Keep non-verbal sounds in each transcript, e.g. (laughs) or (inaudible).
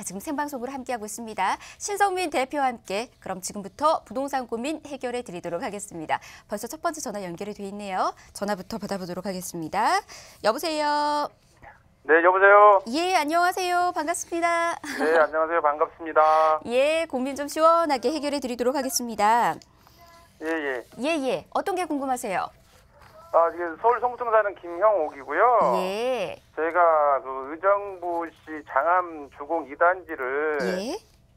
자, 지금 생방송으로 함께하고 있습니다. 신성민 대표와 함께 그럼 지금부터 부동산 고민 해결해 드리도록 하겠습니다. 벌써 첫 번째 전화 연결이 돼 있네요. 전화부터 받아보도록 하겠습니다. 여보세요. 네, 여보세요. 예, 안녕하세요. 반갑습니다. 네, 안녕하세요. 반갑습니다. (laughs) 예, 고민 좀 시원하게 해결해 드리도록 하겠습니다. 예, 예. 예, 예. 어떤 게 궁금하세요? 아, 지금 서울 송북 사는 김형옥이고요. 예. 제가 그 의정부시 장암 주공 2단지를 예.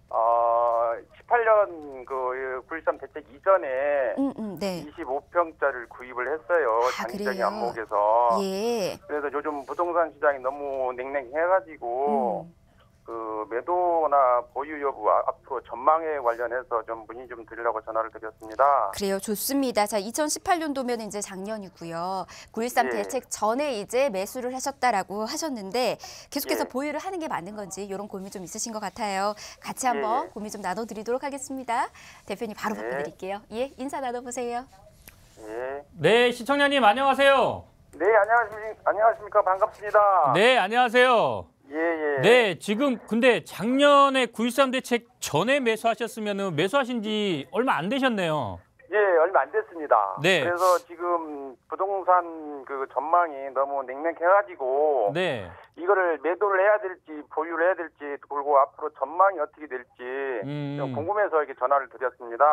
어, 18년 그9.13 대책 이전에 음, 음, 네. 25평짜리를 구입을 했어요. 아, 장기적인 안목에서. 예. 그래서 요즘 부동산 시장이 너무 냉랭해가지고 음. 그 매도나 보유 여부 아, 앞으로 전망에 관련해서 좀 문의 좀 드리려고 전화를 드렸습니다. 그래요. 좋습니다. 자, 2018년도면 이제 작년이고요. 913 예. 대책 전에 이제 매수를 하셨다라고 하셨는데 계속해서 예. 보유를 하는 게 맞는 건지 이런 고민 좀 있으신 것 같아요. 같이 예, 한번 예. 고민 좀 나눠 드리도록 하겠습니다. 대표님 바로 바꿔 네. 드릴게요. 예, 인사 나눠 보세요. 예. 네, 시청자님 안녕하세요. 네, 안녕하십니까? 반갑습니다. 네, 안녕하세요. 예, 예. 네, 지금 근데 작년에 9.13 대책 전에 매수하셨으면 매수하신 지 얼마 안 되셨네요. 예, 얼마 안 됐습니다. 네. 그래서 지금 부동산 그 전망이 너무 냉랭해가지고 네. 이거를 매도를 해야 될지 보유를 해야 될지 그리고 앞으로 전망이 어떻게 될지 음. 좀 궁금해서 이렇게 전화를 드렸습니다.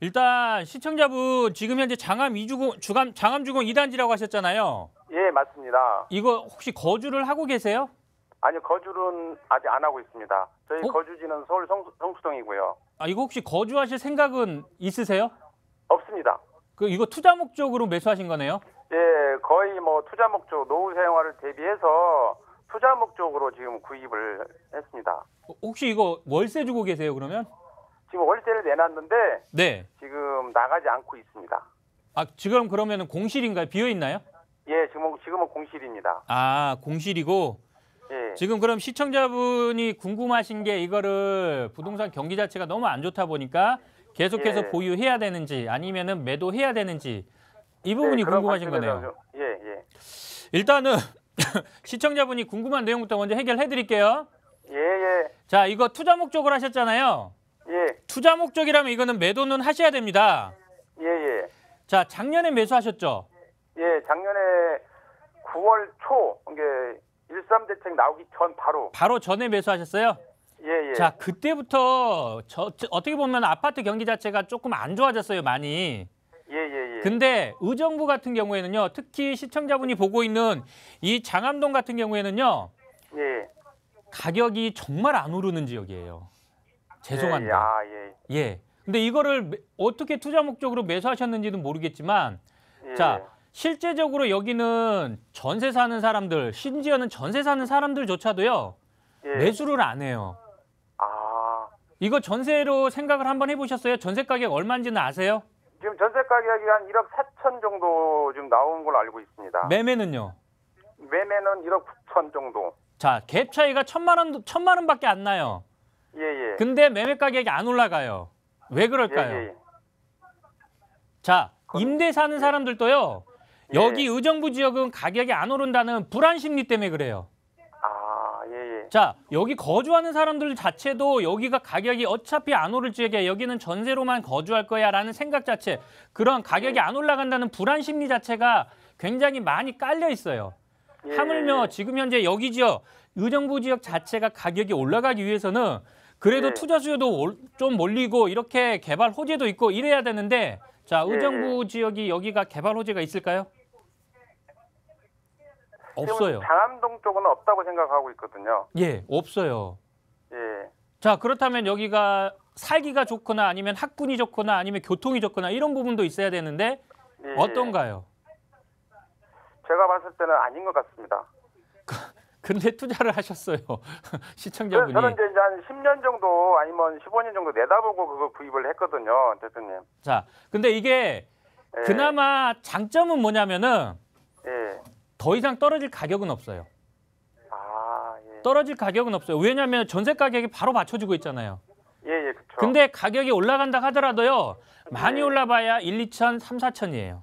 일단 시청자분 지금 현재 장암 2주공 장암 주공 2단지라고 하셨잖아요. 예, 맞습니다. 이거 혹시 거주를 하고 계세요? 아니요, 거주는 아직 안 하고 있습니다. 저희 어? 거주지는 서울 성수, 성수동이고요. 아, 이거 혹시 거주하실 생각은 있으세요? 없습니다. 그 이거 투자 목적으로 매수하신 거네요? 예, 거의 뭐 투자 목적, 노후 생활을 대비해서 투자 목적으로 지금 구입을 했습니다. 어, 혹시 이거 월세 주고 계세요, 그러면? 지금 월세를 내놨는데 네. 지금 나가지 않고 있습니다. 아, 지금 그러면 공실인가요? 비어 있나요? 예, 지금 지금은 공실입니다. 아, 공실이고 예. 지금 그럼 시청자분이 궁금하신 게 이거를 부동산 경기 자체가 너무 안 좋다 보니까 계속해서 예. 보유해야 되는지 아니면은 매도해야 되는지 이 네, 부분이 네, 궁금하신 거네요. 예, 예. 일단은 (laughs) 시청자분이 궁금한 내용부터 먼저 해결해 드릴게요. 예, 예. 자, 이거 투자 목적으로 하셨잖아요. 예. 투자 목적이라면 이거는 매도는 하셔야 됩니다. 예, 예. 자, 작년에 매수하셨죠? 예, 작년에 9월 초 이게 일삼 대책 나오기 전 바로 바로 전에 매수하셨어요? 예, 예. 자, 그때부터 저, 저, 어떻게 보면 아파트 경기 자체가 조금 안 좋아졌어요, 많이. 예, 예, 예. 근데 의정부 같은 경우에는요, 특히 시청자분이 보고 있는 이 장암동 같은 경우에는요, 예. 가격이 정말 안 오르는 지역이에요. 죄송합니다. 예, 아, 예. 예. 근데 이거를 어떻게 투자 목적으로 매수하셨는지는 모르겠지만, 예. 자, 실제적으로 여기는 전세 사는 사람들, 심지어는 전세 사는 사람들조차도요. 예. 매수를 안 해요. 아. 이거 전세로 생각을 한번 해보셨어요? 전세 가격 얼마인지는 아세요? 지금 전세 가격이 한 1억 4천 정도 지금 나온 걸로 알고 있습니다. 매매는요? 매매는 1억 9천 정도. 자, 갭 차이가 천만 원, 천만 원밖에 안 나요. 예, 예. 근데 매매 가격이 안 올라가요. 왜 그럴까요? 예, 예. 예. 자, 임대 사는 사람들도요. 예. 여기 의정부 지역은 가격이 안 오른다는 불안 심리 때문에 그래요. 아, 예, 예. 자, 여기 거주하는 사람들 자체도 여기가 가격이 어차피 안 오를 지역에 여기는 전세로만 거주할 거야라는 생각 자체, 그런 가격이 예. 안 올라간다는 불안 심리 자체가 굉장히 많이 깔려 있어요. 예. 하물며 지금 현재 여기 지역, 의정부 지역 자체가 가격이 올라가기 위해서는 그래도 예. 투자 수요도 좀 몰리고 이렇게 개발 호재도 있고 이래야 되는데 자 예. 의정부 지역이 여기가 개발 호재가 있을까요? 없어요. 장암동 쪽은 없다고 생각하고 있거든요. 예, 없어요. 예. 자, 그렇다면 여기가 살기가 좋거나 아니면 학군이 좋거나 아니면 교통이 좋거나 이런 부분도 있어야 되는데 예. 어떤가요? 제가 봤을 때는 아닌 것 같습니다. 그, 근데 투자를 하셨어요. (laughs) 시청자분이. 저는 이제 한 10년 정도 아니면 15년 정도 내다보고 그거 구입을 했거든요, 대표님. 자, 근데 이게 예. 그나마 장점은 뭐냐면은 예. 더 이상 떨어질 가격은 없어요. 아, 예. 떨어질 가격은 없어요. 왜냐하면 전세 가격이 바로 받쳐주고 있잖아요. 예, 예, 그렇죠. 근데 가격이 올라간다 하더라도요. 네. 많이 예. 올라봐야 1, 2천, 3, 4천이에요.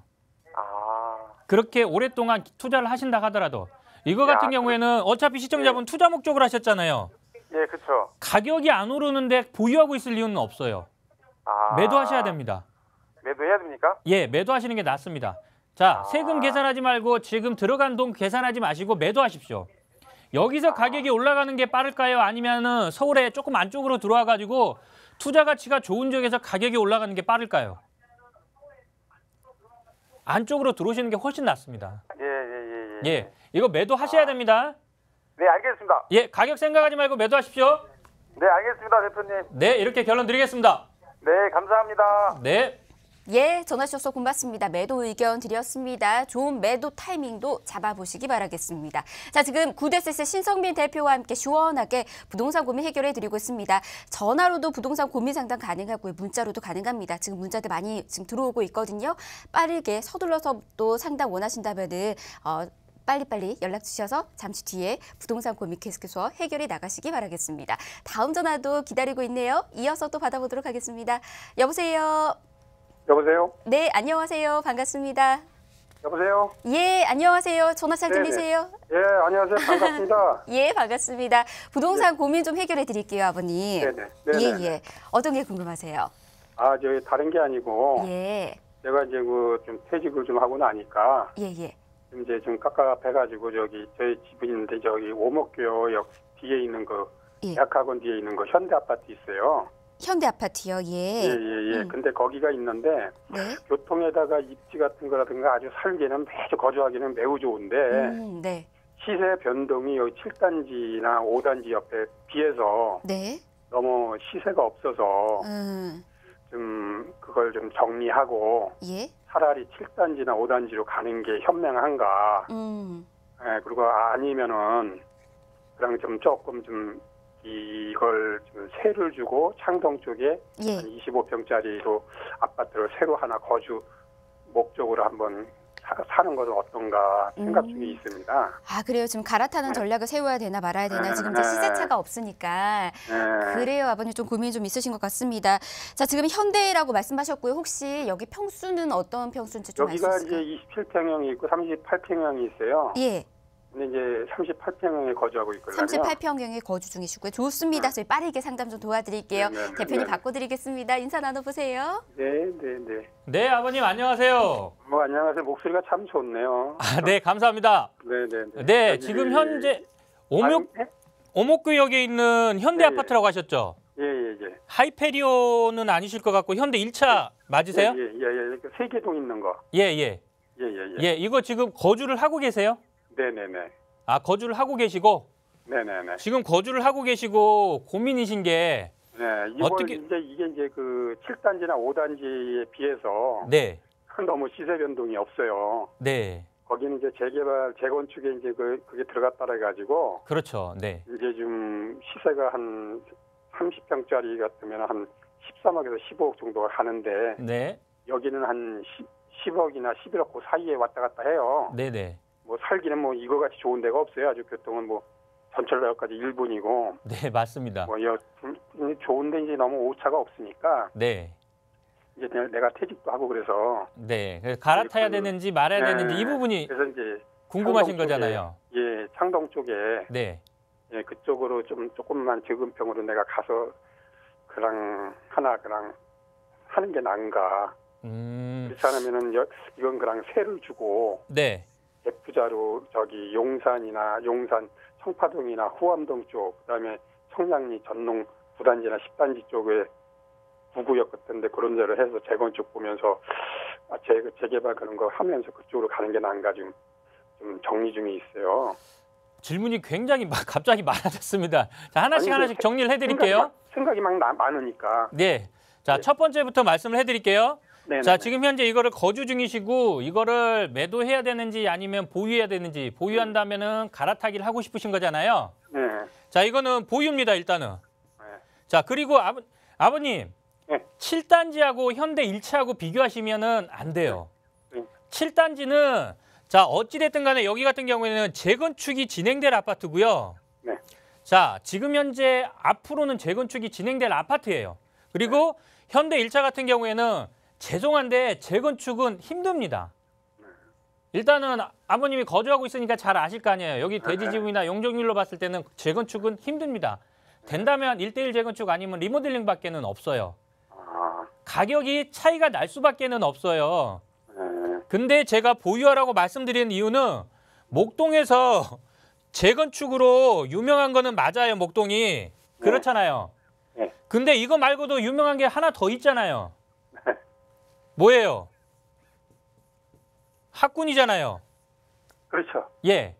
아. 그렇게 오랫동안 투자를 하신다 하더라도 이거 야, 같은 경우에는 어차피 시청자분 예. 투자 목적으로 하셨잖아요. 예, 그렇죠. 가격이 안 오르는데 보유하고 있을 이유는 없어요. 아. 매도하셔야 됩니다. 매도해야 됩니까? 예, 매도하시는 게 낫습니다. 자, 아. 세금 계산하지 말고 지금 들어간 돈 계산하지 마시고 매도하십시오. 여기서 가격이 올라가는 게 빠를까요? 아니면 서울에 조금 안쪽으로 들어와 가지고 투자 가치가 좋은 지역에서 가격이 올라가는 게 빠를까요? 안쪽으로 들어오시는 게 훨씬 낫습니다. 예, 예, 예. 예. 예 이거 매도하셔야 아. 됩니다. 네, 알겠습니다. 예, 가격 생각하지 말고 매도하십시오. 네, 알겠습니다, 대표님. 네, 이렇게 결론 드리겠습니다. 네, 감사합니다. 네. 예, 전화 주셔서 고맙습니다. 매도 의견 드렸습니다. 좋은 매도 타이밍도 잡아보시기 바라겠습니다. 자, 지금 구데세스 신성민 대표와 함께 시원하게 부동산 고민 해결해 드리고 있습니다. 전화로도 부동산 고민 상담 가능하고요. 문자로도 가능합니다. 지금 문자들 많이 지금 들어오고 있거든요. 빠르게 서둘러서 또 상담 원하신다면은 어 빨리빨리 연락 주셔서 잠시 뒤에 부동산 고민 계속해서 해결해 나가시기 바라겠습니다. 다음 전화도 기다리고 있네요. 이어서 또 받아보도록 하겠습니다. 여보세요. 여보세요? 네, 안녕하세요. 반갑습니다. 여보세요? 예, 안녕하세요. 전화 잘 네네. 네. 들리세요? 예, 안녕하세요. 반갑습니다. (laughs) 예, 반갑습니다. 부동산 네. 고민 좀 해결해 드릴게요, 아버님. 네네. 네. 네, 예, 예. 어떤 게 궁금하세요? 아, 저희 다른 게 아니고. 예. 제가 이제 그 좀 퇴직을 좀 하고 나니까. 예, 예. 이제 좀 깝깝해가지고 저기 저희 집이 있는데 저기 오목교역 뒤에 있는 그 예. 약학원 뒤에 있는 그 현대 아파트 있어요. 현대 아파트요. 예. 예, 예, 예. 음. 근데 거기가 있는데 네? 교통에다가 입지 같은 거라든가 아주 살기는 매주 거주하기는 매우 좋은데 음, 네. 시세 변동이 여기 7단지나 5단지 옆에 비해서 네? 너무 시세가 없어서 음. 좀 그걸 좀 정리하고 예? 차라리 7단지나 5단지로 가는 게 현명한가. 음. 예, 그리고 아니면은 그냥 좀 조금 좀 이걸 세를 주고 창동 쪽에 예. 25평짜리로 아파트를 새로 하나 거주 목적으로 한번 사는 것은 어떤가 생각 음. 중에 있습니다. 아 그래요. 지금 갈아타는 네. 전략을 세워야 되나 말아야 되나 지금 이제 네. 시세차가 없으니까 네. 그래요, 아버님 좀 고민이 좀 있으신 것 같습니다. 자 지금 현대라고 말씀하셨고요. 혹시 여기 평수는 어떤 평수인지 좀 여기가 이제 27평형이 있고 38평형이 있어요. 예. 이제 38평에 거주하고 있거든요. 38평형에 거주 중이시고요. 좋습니다. 네. 저희 빠르게 상담 좀 도와드릴게요. 네, 네, 네, 대표님 네. 바꿔드리겠습니다. 인사 나눠보세요. 네, 네, 네. 네, 아버님 안녕하세요. 뭐 안녕하세요. 목소리가 참 좋네요. 아, 네, 감사합니다. 네, 네, 네. 네, 지금 현재 오목 오목구역에 있는 현대 네, 네, 아파트라고 하셨죠? 예, 예, 예. 하이페리온은 아니실 것 같고 현대 1차 예, 맞으세요? 예, 예, 예. 예. 세개동 있는 거. 예, 예. 예, 예, 예. 예, 이거 지금 거주를 하고 계세요? 네네네. 아 거주를 하고 계시고? 네네네. 지금 거주를 하고 계시고 고민이신 게 네, 이번 어떻게... 이제 이게 이제 그 7단지나 5단지에 비해서 네. 너무 시세 변동이 없어요. 네. 거기는 이제 재개발 재건축에 이제 그 그게 들어갔다 그래 가지고 그렇죠. 네. 이제 좀 시세가 한 30평짜리 같으면 한 13억에서 15억 정도가 가는데 네. 여기는 한 10, 억이나 11억 그 사이에 왔다 갔다 해요. 네네. 네. 뭐 살기는 뭐 이거같이 좋은 데가 없어요. 아주 교통은 뭐 전철역까지 1분이고. (laughs) 네, 맞습니다. 뭐 여, 음, 음, 좋은데 이제 너무 오차가 없으니까. 네. 이제 내가 퇴직도 하고 그래서. 네. 그래서 갈아타야 그 되는지 말아야 네. 되는지 이 부분이 그래서 이제 궁금하신 거잖아요. 예, 창동 쪽에. 네. 예, 그쪽으로 좀 조금만 적은 평으로 내가 가서 그랑 하나 그랑 하는 게 난가. 음. 그렇지 않으면은 이건 그랑 세를 주고. 네. F자로 저기 용산이나 용산 청파동이나 호암동 쪽 그다음에 청량리 전농 부단지나십단지 쪽에 구구역 같은 데 그런 데를 해서 재건축 보면서 아, 재, 그 재개발 그런 거 하면서 그쪽으로 가는 게나은가 지금 좀 정리 중에 있어요. 질문이 굉장히 막 갑자기 많아졌습니다. 자, 하나씩 아니, 하나씩 정리를 해드릴게요. 생각이 막, 생각이 막 나, 많으니까. 네. 자, 네. 첫 번째부터 말씀을 해드릴게요. 네네네. 자, 네, 네. 지금 현재 이거를 거주 중이시고 이거를 매도해야 되는지 아니면 보유해야 되는지 보유한다면은 갈아타기를 하고 싶으신 거잖아요. 네. 자, 이거는 보유입니다, 일단은. 네. 자, 그리고 아버, 아버님. 네. 7단지하고 현대 1차하고 비교하시면은 안 돼요. 네. 네. 7단지는 자, 어찌 됐든 간에 여기 같은 경우에는 재건축이 진행될 아파트고요. 네. 자, 지금 현재 앞으로는 재건축이 진행될 아파트예요. 그리고 네. 현대 1차 같은 경우에는 죄송한데 재건축은 힘듭니다. 일단은 아버님이 거주하고 있으니까 잘 아실 거 아니에요. 여기 돼지지붕이나 용적률로 봤을 때는 재건축은 힘듭니다. 된다면 1대1 재건축 아니면 리모델링 밖에는 없어요. 가격이 차이가 날 수밖에는 없어요. 근데 제가 보유하라고 말씀드리는 이유는 목동에서 재건축으로 유명한 거는 맞아요, 목동이. 그렇잖아요. 네. 네. 근데 이거 말고도 유명한 게 하나 더 있잖아요. 뭐예요? 학군이잖아요. 그렇죠. 예.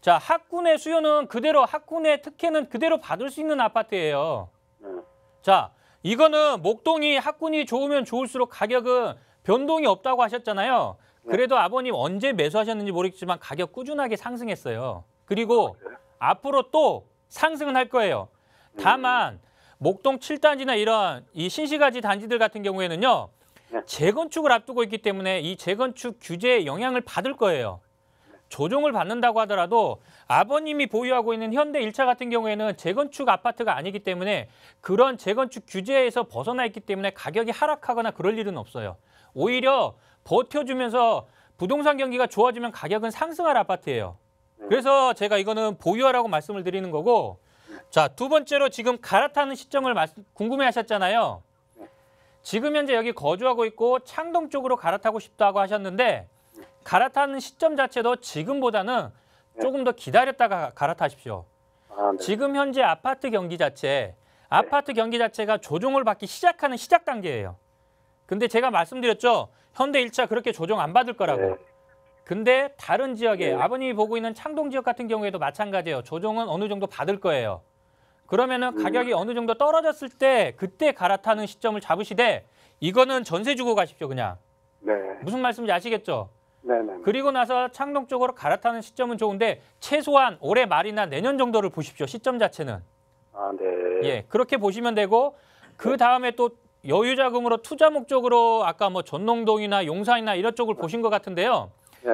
자, 학군의 수요는 그대로 학군의 특혜는 그대로 받을 수 있는 아파트예요. 음. 자, 이거는 목동이 학군이 좋으면 좋을수록 가격은 변동이 없다고 하셨잖아요. 네. 그래도 아버님 언제 매수하셨는지 모르겠지만 가격 꾸준하게 상승했어요. 그리고 네. 앞으로 또 상승은 할 거예요. 다만 음. 목동 7단지나 이런 이 신시가지 단지들 같은 경우에는요. 네. 재건축을 앞두고 있기 때문에 이 재건축 규제의 영향을 받을 거예요. 조정을 받는다고 하더라도 아버님이 보유하고 있는 현대 1차 같은 경우에는 재건축 아파트가 아니기 때문에 그런 재건축 규제에서 벗어나 있기 때문에 가격이 하락하거나 그럴 일은 없어요. 오히려 버텨주면서 부동산 경기가 좋아지면 가격은 상승할 아파트예요. 네. 그래서 제가 이거는 보유하라고 말씀을 드리는 거고 자 두 번째로 지금 갈아타는 시점을 궁금해 하셨잖아요. 지금 현재 여기 거주하고 있고 창동 쪽으로 갈아타고 싶다고 하셨는데 갈아타는 시점 자체도 지금보다는 네. 조금 더 기다렸다가 갈아타십시오. 아, 네. 지금 현재 아파트 경기 자체 네. 아파트 경기 자체가 조정을 받기 시작하는 시작 단계예요. 근데 제가 말씀드렸죠. 현대 1차 그렇게 조정 안 받을 거라고. 근데 다른 지역에 아버님이 보고 있는 창동 지역 같은 경우에도 마찬가지예요. 조정은 어느 정도 받을 거예요. 그러면은 가격이 어느 정도 떨어졌을 때 그때 갈아타는 시점을 잡으시되 이거는 전세 주고 가십시오 그냥. 네. 무슨 말씀인지 아시겠죠? 네네. 네, 네. 그리고 나서 창동 쪽으로 갈아타는 시점은 좋은데 최소한 올해 말이나 내년 정도를 보십시오. 시점 자체는. 아, 네. 예, 그렇게 보시면 되고 그 다음에 또 여유 자금으로 투자 목적으로 아까 뭐 전농동이나 용산이나 이런 쪽을 보신 것 같은데요. 네.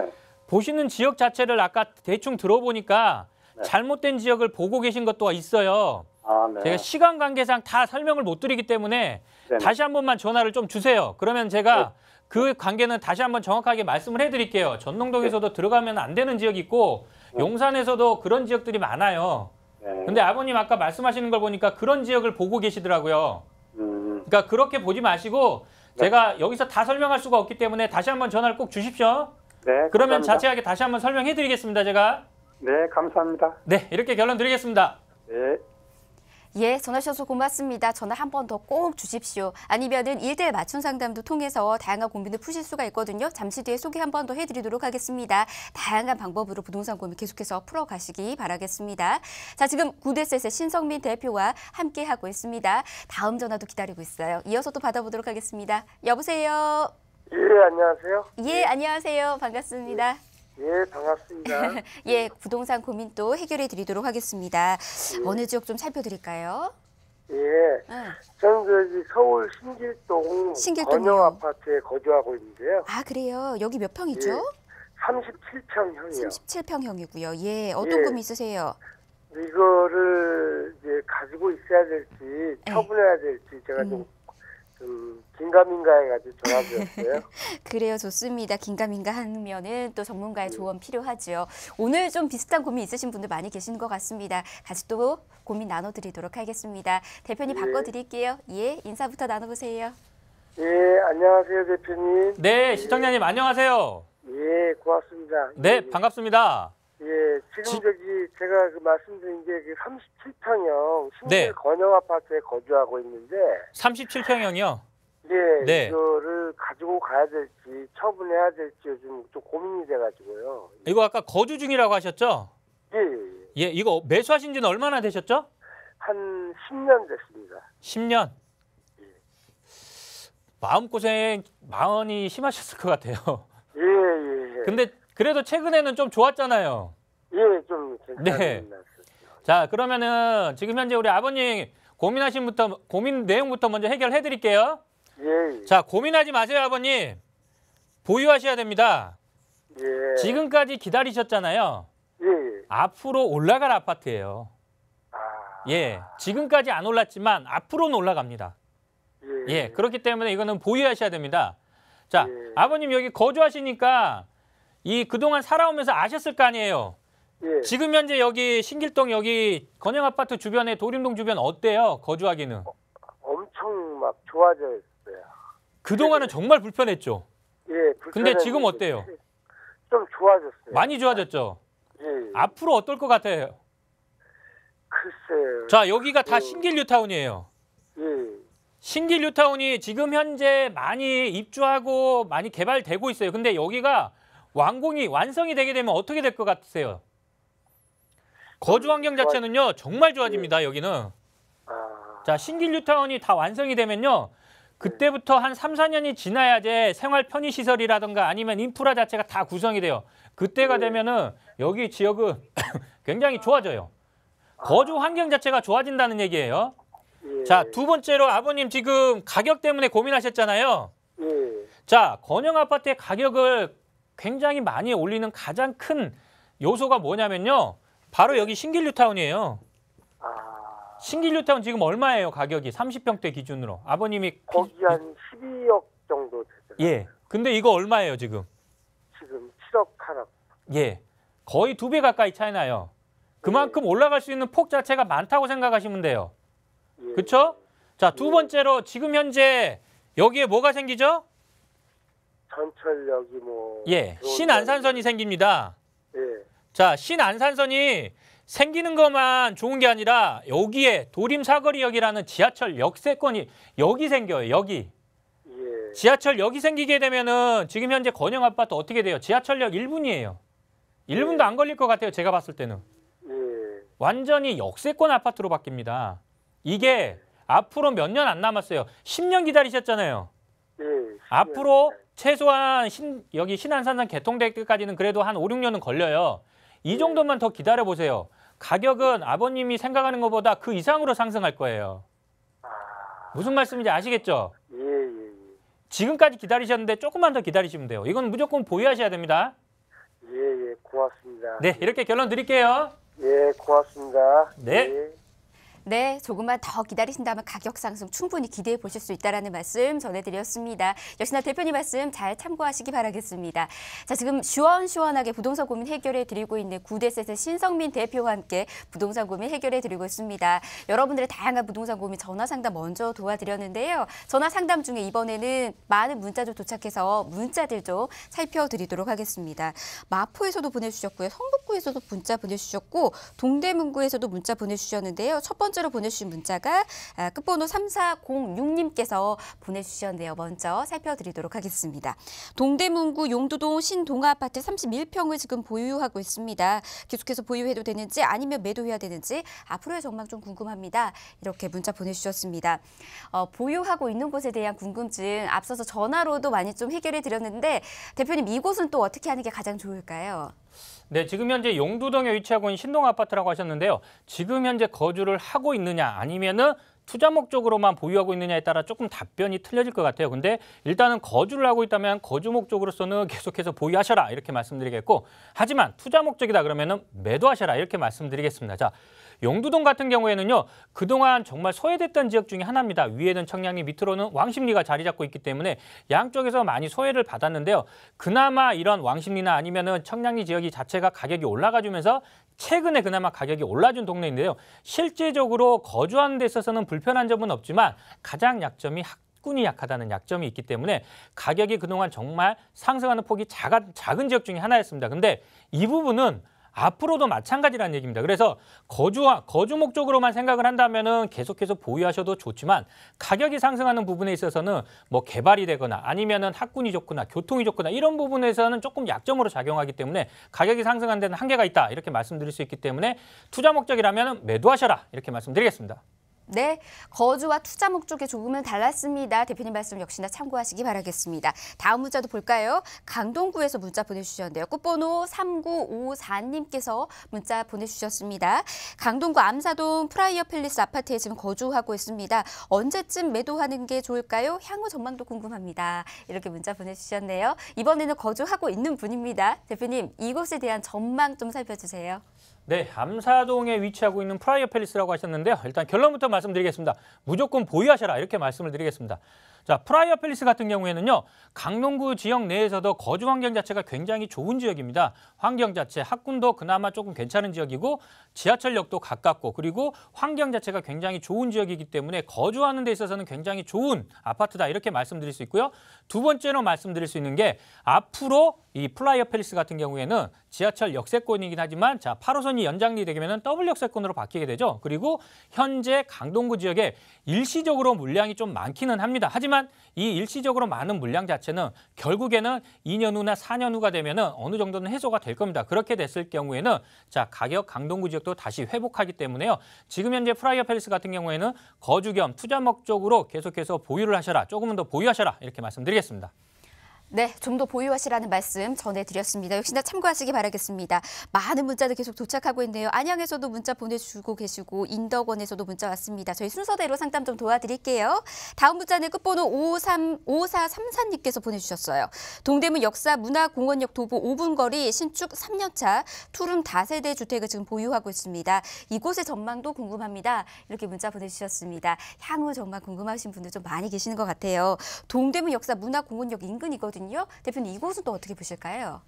보시는 지역 자체를 아까 대충 들어보니까 네. 잘못된 지역을 보고 계신 것도 있어요. 아, 네. 제가 시간 관계상 다 설명을 못 드리기 때문에 네네. 다시 한 번만 전화를 좀 주세요. 그러면 제가 네. 그 관계는 다시 한 번 정확하게 말씀을 해드릴게요. 전농동에서도 네. 들어가면 안 되는 지역이 있고 네. 용산에서도 그런 지역들이 많아요. 근데 아버님 아까 말씀하시는 걸 보니까 그런 지역을 보고 계시더라고요. 음... 그러니까 그렇게 보지 마시고 제가 여기서 다 설명할 수가 없기 때문에 다시 한 번 전화를 꼭 주십시오. 네, 그러면 감사합니다. 자세하게 다시 한 번 설명해 드리겠습니다, 제가. 네, 감사합니다. 네, 이렇게 결론 드리겠습니다. 네. 예, 전화 주셔서 고맙습니다. 전화 한 번 더 꼭 주십시오. 아니면은 일대1 맞춤 상담도 통해서 다양한 고민을 푸실 수가 있거든요. 잠시 뒤에 소개 한 번 더 해드리도록 하겠습니다. 다양한 방법으로 부동산 고민 계속해서 풀어가시기 바라겠습니다. 자, 지금 구대셋의 신성민 대표와 함께하고 있습니다. 다음 전화도 기다리고 있어요. 이어서 또 받아보도록 하겠습니다. 여보세요? 예, 안녕하세요. 예, 안녕하세요. 반갑습니다. 예. 예, 반갑습니다. (laughs) 예, 부동산 고민 또 해결해 드리도록 하겠습니다. 예. 어느 지역 좀 살펴드릴까요? 예. 응. 저는 그 서울 신길동, 신길동 건영 아파트에 거주하고 있는데요. 아, 그래요? 여기 몇 평이죠? 예. 37평형이요. 37평형이고요. 예, 어떤 예. 고민 있으세요? 이거를 이제 가지고 있어야 될지, 네. 처분해야 될지 제가 음. 좀, 좀 긴가민가 해가지고 전화드렸어요. (laughs) 그래요, 좋습니다. 긴가민가 하면은 또 전문가의 네. 조언 필요하지 오늘 좀 비슷한 고민 있으신 분들 많이 계신 것 같습니다. 같이 또 고민 나눠드리도록 하겠습니다. 대표님 네. 바꿔드릴게요. 예, 인사부터 나눠보세요. 예, 안녕하세요, 대표님. 네, 예. 시청자님 안녕하세요. 예, 고맙습니다. 네, 예. 반갑습니다. 예, 지금 저기 제가 그 말씀드린 게그 37평형 신길 네. 건영 아파트에 거주하고 있는데 37평형이요? 네, 네. 이거를 가지고 가야 될지 처분해야 될지 요즘 좀 고민이 돼가지고요. 이거 아까 거주 중이라고 하셨죠? 예. 예, 예. 예 이거 매수하신 지는 얼마나 되셨죠? 한 10년 됐습니다. 10년? 예. 마음고생, 마흔이 심하셨을 것 같아요. 예, 예, 예. 근데 그래도 최근에는 좀 좋았잖아요. 예, 좀 괜찮았어요. 네. 자, 그러면은 지금 현재 우리 아버님 고민하신 부터 고민 내용부터 먼저 해결해 드릴게요. 예, 예. 자, 고민하지 마세요, 아버님. 보유하셔야 됩니다. 예. 지금까지 기다리셨잖아요. 예. 예. 앞으로 올라갈 아파트예요. 아... 예. 지금까지 안 올랐지만 앞으로는 올라갑니다. 예, 예. 예. 그렇기 때문에 이거는 보유하셔야 됩니다. 자, 예. 아버님 여기 거주하시니까 이 그동안 살아오면서 아셨을 거 아니에요. 예. 지금 현재 여기 신길동 여기 건영 아파트 주변에 도림동 주변 어때요? 거주하기는? 어, 엄청 막 좋아져요. 그동안은 정말 불편했죠. 예. 불편 근데 지금 어때요? 좀 좋아졌어요. 많이 좋아졌죠. 예, 예. 앞으로 어떨 것 같아요? 글쎄요. 자, 여기가 다 예. 신길뉴타운이에요. 예. 신길뉴타운이 지금 현재 많이 입주하고 많이 개발되고 있어요. 근데 여기가 완공이 완성이 되게 되면 어떻게 될 것 같으세요? 거주 환경 자체는요 정말 좋아집니다 예. 여기는 아. 자 신길뉴타운이 다 완성이 되면요 그때부터 한 3, 4년이 지나야 제 생활 편의 시설이라든가 아니면 인프라 자체가 다 구성이 돼요. 그때가 음. 되면은 여기 지역은 (coughs) 굉장히 좋아져요. 거주 환경 자체가 좋아진다는 얘기예요. 예. 자, 두 번째로 아버님 지금 가격 때문에 고민하셨잖아요. 예. 자, 건영 아파트의 가격을 굉장히 많이 올리는 가장 큰 요소가 뭐냐면요. 바로 여기 신길뉴타운이에요. 신길류타운 지금 얼마예요 가격이 30평대 기준으로 아버님이 거기 한 12억 정도 됐 되죠. 예. 근데 이거 얼마예요 지금? 지금 7억 하나 예. 거의 두 배 가까이 차이나요. 그만큼 예. 올라갈 수 있는 폭 자체가 많다고 생각하시면 돼요. 예. 그렇죠? 자, 두 예. 번째로 지금 현재 여기에 뭐가 생기죠? 전철역이 뭐 예, 신안산선이 생깁니다. 예. 자, 신안산선이 생기는 것만 좋은 게 아니라 여기에 도림사거리역이라는 지하철 역세권이 여기 생겨요. 여기. 예. 지하철역이 생기게 되면은 지금 현재 건영 아파트 어떻게 돼요? 지하철역 1분이에요. 1분도 예. 안 걸릴 것 같아요. 제가 봤을 때는. 예. 완전히 역세권 아파트로 바뀝니다. 이게 앞으로 몇 년 안 남았어요. 10년 기다리셨잖아요. 예. 앞으로 최소한 신, 여기 신안산상 개통될 때까지는 그래도 한 5, 6년은 걸려요. 이 정도만 더 기다려보세요. 가격은 아버님이 생각하는 것보다 그 이상으로 상승할 거예요. 아. 무슨 말씀인지 아시겠죠? 예, 예, 예. 지금까지 기다리셨는데 조금만 더 기다리시면 돼요. 이건 무조건 보유하셔야 됩니다. 예, 예, 고맙습니다. 네, 이렇게 결론 드릴게요. 예, 고맙습니다. 네. 예. 네, 조금만 더 기다리신다면 가격 상승 충분히 기대해 보실 수 있다라는 말씀 전해드렸습니다. 역시나 대표님 말씀 잘 참고하시기 바라겠습니다. 자, 지금 시원시원하게 부동산 고민 해결해 드리고 있는 구대셋의 신성민 대표와 함께 부동산 고민 해결해 드리고 있습니다. 여러분들의 다양한 부동산 고민 전화 상담 먼저 도와드렸는데요. 전화 상담 중에 이번에는 많은 문자 도 도착해서 문자들 좀 살펴드리도록 하겠습니다. 마포에서도 보내주셨고요. 성북 서에서도 문자 보내주셨고 동대문구에서도 문자 보내주셨는데요. 첫 번째로 보내주신 문자가 아, 끝번호 3406님께서 보내주셨네요. 먼저 살펴드리도록 하겠습니다. 동대문구 용두동 신동아 아파트 31평을 지금 보유하고 있습니다. 계속해서 보유해도 되는지 아니면 매도해야 되는지 앞으로의 전망 좀 궁금합니다. 이렇게 문자 보내주셨습니다. 어, 보유하고 있는 곳에 대한 궁금증 앞서서 전화로도 많이 좀 해결해 드렸는데 대표님 이곳은 또 어떻게 하는 게 가장 좋을까요? 네, 지금 현재 용두동에 위치하고 있는 신동 아파트라고 하셨는데요. 지금 현재 거주를 하고 있느냐 아니면은 투자 목적으로만 보유하고 있느냐에 따라 조금 답변이 틀려질 것 같아요. 근데 일단은 거주를 하고 있다면 거주 목적으로서는 (laughs) 계속해서 보유하셔라 이렇게 말씀드리겠고 하지만 투자 목적이다 그러면은 매도하셔라 이렇게 말씀드리겠습니다. 자, 영두동 같은 경우에는요. 그동안 정말 소외됐던 지역 중에 하나입니다. 위에는 청량리 밑으로는 왕십리가 자리 잡고 있기 때문에 양쪽에서 많이 소외를 받았는데요. 그나마 이런 왕십리나 아니면은 청량리 지역이 자체가 가격이 올라가주면서 최근에 그나마 가격이 올라준 동네인데요. 실제적으로 거주하는 데 있어서는 불편한 점은 없지만 가장 약점이 학 학군이 약하다는 약점이 있기 때문에 가격이 그동안 정말 상승하는 폭이 작은, 작은 지역 중에 하나였습니다. 근데 이 부분은 앞으로도 마찬가지라는 얘기입니다. 그래서 거주와 거주 목적으로만 생각을 한다면은 계속해서 보유하셔도 좋지만 가격이 상승하는 부분에 있어서는 뭐 개발이 되거나 아니면은 학군이 좋거나 교통이 좋거나 이런 부분에서는 조금 약점으로 작용하기 때문에 가격이 상승한 데는 한계가 있다 이렇게 말씀드릴 수 있기 때문에 투자 목적이라면 매도하셔라 이렇게 말씀드리겠습니다. 네, 거주와 투자 목적에 조금은 달랐습니다. 대표님 말씀 역시나 참고하시기 바라겠습니다. 다음 문자도 볼까요? 강동구에서 문자 보내주셨는데요. 꽃번호 3954님께서 문자 보내주셨습니다. 강동구 암사동 프라이어 팰리스 아파트에 지금 거주하고 있습니다. 언제쯤 매도하는 게 좋을까요? 향후 전망도 궁금합니다. 이렇게 문자 보내주셨네요. 이번에는 거주하고 있는 분입니다. 대표님, 이곳에 대한 전망 좀 살펴주세요. 네, 암사동에 위치하고 있는 프라이어 팰리스라고 하셨는데요. 일단 결론부터 말씀드리겠습니다. 무조건 보유하셔라 이렇게 말씀을 드리겠습니다. 자, 프라이어 팰리스 같은 경우에는요. 강동구 지역 내에서도 거주 환경 자체가 굉장히 좋은 지역입니다. 환경 자체, 학군도 그나마 조금 괜찮은 지역이고 지하철역도 가깝고 그리고 환경 자체가 굉장히 좋은 지역이기 때문에 거주하는 데 있어서는 굉장히 좋은 아파트다 이렇게 말씀드릴 수 있고요. 두 번째로 말씀드릴 수 있는 게 앞으로 이 플라이어 팰리스 같은 경우에는 지하철 역세권이긴 하지만 자 8호선이 연장이 되면 은 더블 역세권으로 바뀌게 되죠. 그리고 현재 강동구 지역에 일시적으로 물량이 좀 많기는 합니다. 하지만 하지만 이 일시적으로 많은 물량 자체는 결국에는 2년 후나 4년 후가 되면 어느 정도는 해소가 될 겁니다. 그렇게 됐을 경우에는 자 가격 강동구 지역도 다시 회복하기 때문에요. 지금 현재 프라이어 팰리스 같은 경우에는 거주 겸 투자 목적으로 계속해서 보유를 하셔라. 조금은 더 보유하셔라. 이렇게 말씀드리겠습니다. 네, 좀 더 보유하시라는 말씀 전해드렸습니다. 역시나 참고하시기 바라겠습니다. 많은 문자들 계속 도착하고 있네요. 안양에서도 문자 보내주고 계시고 인덕원에서도 문자 왔습니다. 저희 순서대로 상담 좀 도와드릴게요. 다음 문자는 끝번호 535434님께서 보내주셨어요. 동대문 역사 문화공원역 도보 5분 거리 신축 3년차 투룸 다세대 주택을 지금 보유하고 있습니다. 이곳의 전망도 궁금합니다. 이렇게 문자 보내주셨습니다. 향후 전망 궁금하신 분들 좀 많이 계시는 것 같아요. 동대문 역사 문화공원역 인근이거든요. 대표님 이곳은 또 어떻게 보실까요?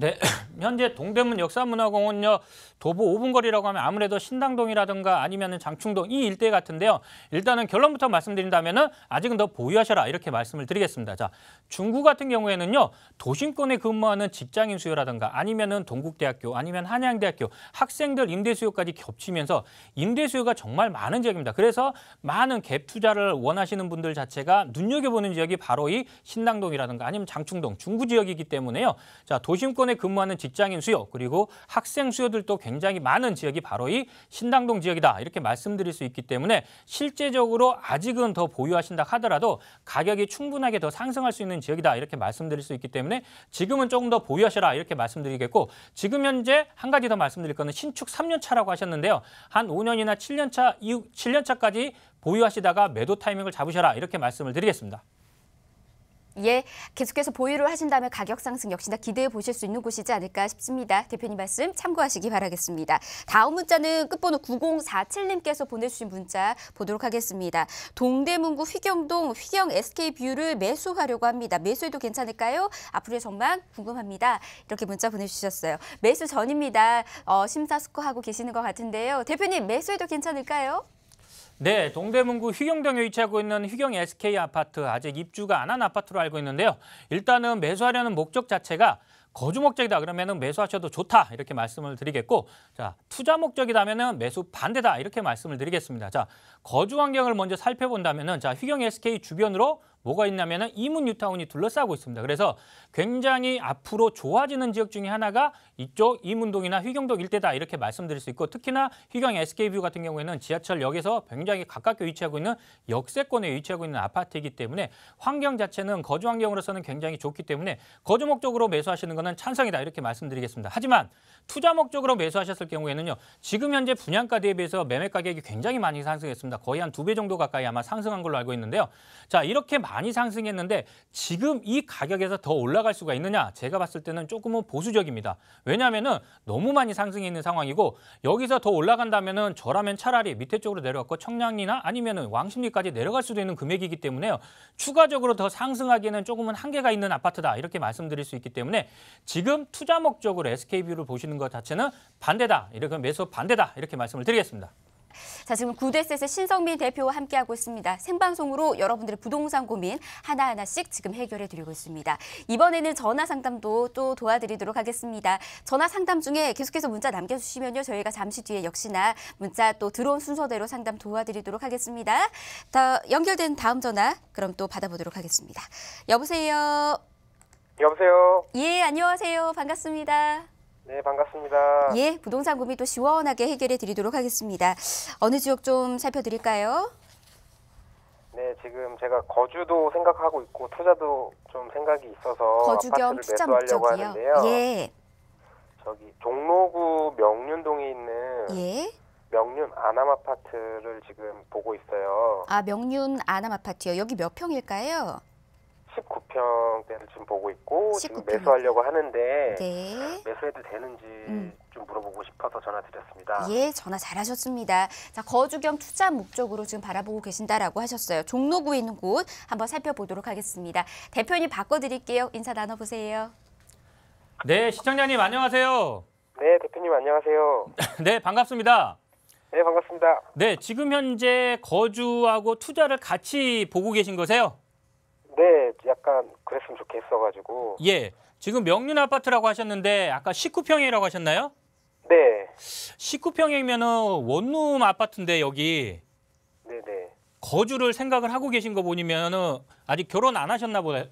네, (clears throat) 현재 동대문 역사문화공원요 도보 5분 거리라고 하면 아무래도 신당동이라든가 아니면 장충동 이 일대 같은데요. 일단은 결론부터 말씀드린다면 은 아직은 더 보유하셔라 이렇게 말씀을 드리겠습니다. 자, 중구 같은 경우에는요. 도심권에 근무하는 직장인 수요라든가 아니면 은 동국대학교 아니면 한양대학교 학생들 임대 수요까지 겹치면서 임대 수요가 정말 많은 지역입니다. 그래서 많은 갭 투자를 원하시는 분들 자체가 눈여겨보는 지역이 바로 이 신당동이라든가 아니면 장충동, 중구 지역이기 때문에요. 자, 도심권 수도에 근무하는 직장인 수요 그리고 학생 수요들도 굉장히 많은 지역이 바로 이 신당동 지역이다 이렇게 말씀드릴 수 있기 때문에 실제적으로 아직은 더 보유하신다 하더라도 가격이 충분하게 더 상승할 수 있는 지역이다 이렇게 말씀드릴 수 있기 때문에 지금은 조금 더 보유하셔라 이렇게 말씀드리겠고 지금 현재 한 가지 더 말씀드릴 거는 신축 3년 차라고 하셨는데요 한 5년이나 7년 차 7년 차까지 보유하시다가 매도 타이밍을 잡으셔라 이렇게 말씀을 드리겠습니다. 예, 계속해서 보유를 하신다면 가격 상승 역시나 기대해 보실 수 있는 곳이지 않을까 싶습니다. 대표님 말씀 참고하시기 바라겠습니다. 다음 문자는 끝번호 9047님께서 보내주신 문자 보도록 하겠습니다. 동대문구 휘경동 휘경 SK 뷰를 매수하려고 합니다. 매수해도 괜찮을까요? 앞으로의 전망 궁금합니다. 이렇게 문자 보내주셨어요. 매수 전입니다. 어, 심사숙고하고 계시는 것 같은데요. 대표님 매수해도 괜찮을까요? 네, 동대문구 휘경동에 위치하고 있는 휘경 SK 아파트 아직 입주가 안 한 아파트로 알고 있는데요. 일단은 매수하려는 목적 자체가 거주 목적이다 그러면은 매수하셔도 좋다 이렇게 말씀을 드리겠고 자 투자 목적이라면은 매수 반대다 이렇게 말씀을 드리겠습니다 자 거주 환경을 먼저 살펴본다면은 자 휘경 SK 주변으로 뭐가 있냐면 이문 뉴타운이 둘러싸고 있습니다. 그래서 굉장히 앞으로 좋아지는 지역 중에 하나가 이쪽 이문동이나 휘경동 일대다 이렇게 말씀드릴 수 있고 특히나 휘경 SK뷰 같은 경우에는 지하철역에서 굉장히 가깝게 위치하고 있는 역세권에 위치하고 있는 아파트이기 때문에 환경 자체는 거주 환경으로서는 굉장히 좋기 때문에 거주 목적으로 매수하시는 것은 찬성이다 이렇게 말씀드리겠습니다. 하지만 투자 목적으로 매수하셨을 경우에는요. 지금 현재 분양가 대비해서 매매 가격이 굉장히 많이 상승했습니다. 거의 한 두 배 정도 가까이 아마 상승한 걸로 알고 있는데요. 자 이렇게 많 많이 상승했는데 지금 이 가격에서 더 올라갈 수가 있느냐? 제가 봤을 때는 조금은 보수적입니다. 왜냐하면 너무 많이 상승해 있는 상황이고 여기서 더 올라간다면 은 저라면 차라리 밑에 쪽으로 내려갔고 청량리나 아니면 왕십리까지 내려갈 수도 있는 금액이기 때문에요. 추가적으로 더 상승하기에는 조금은 한계가 있는 아파트다 이렇게 말씀드릴 수 있기 때문에 지금 투자 목적으로 SK뷰를 보시는 것 자체는 반대다. 이렇게 매수 반대다 이렇게 말씀을 드리겠습니다. 자, 지금 구대 셋의 신성민 대표와 함께하고 있습니다. 생방송으로 여러분들의 부동산 고민 하나하나씩 지금 해결해드리고 있습니다. 이번에는 전화 상담도 또 도와드리도록 하겠습니다. 전화 상담 중에 계속해서 문자 남겨주시면요. 저희가 잠시 뒤에 역시나 문자 또 들어온 순서대로 상담 도와드리도록 하겠습니다. 더 연결된 다음 전화 그럼 또 받아보도록 하겠습니다. 여보세요. 여보세요. 예, 안녕하세요. 반갑습니다. 네, 반갑습니다. 예, 부동산 고민 또 시원하게 해결해 드리도록 하겠습니다. 어느 지역 좀 살펴드릴까요? 네, 지금 제가 거주도 생각하고 있고 투자도 좀 생각이 있어서 거주 겸 투자 목적이요. 하는데요. 예, 저기 종로구 명륜동에 있는 예. 명륜 아남 아파트를 지금 보고 있어요. 아 명륜 아남 아파트요. 여기 몇 평일까요? 19평대를 지금 보고 있고 19평. 지금 매수하려고 하는데 네. 매수해도 되는지 음. 좀 물어보고 싶어서 전화드렸습니다. 예, 전화 잘하셨습니다. 자, 거주 겸 투자 목적으로 지금 바라보고 계신다라고 하셨어요. 종로구에 있는 곳 한번 살펴보도록 하겠습니다. 대표님 바꿔드릴게요. 인사 나눠보세요. 네, 시청자님 안녕하세요. 네, 대표님 안녕하세요. (laughs) 네, 반갑습니다. 네, 반갑습니다. 네, 지금 현재 거주하고 투자를 같이 보고 계신 거세요? 네, 약간 그랬으면 좋겠어가지고. 예, 지금 명륜 아파트라고 하셨는데 아까 19평이라고 하셨나요? 네. 19평이면은 원룸 아파트인데 여기 네네. 네. 거주를 생각을 하고 계신 거 보니면은 아직 결혼 안 하셨나 보다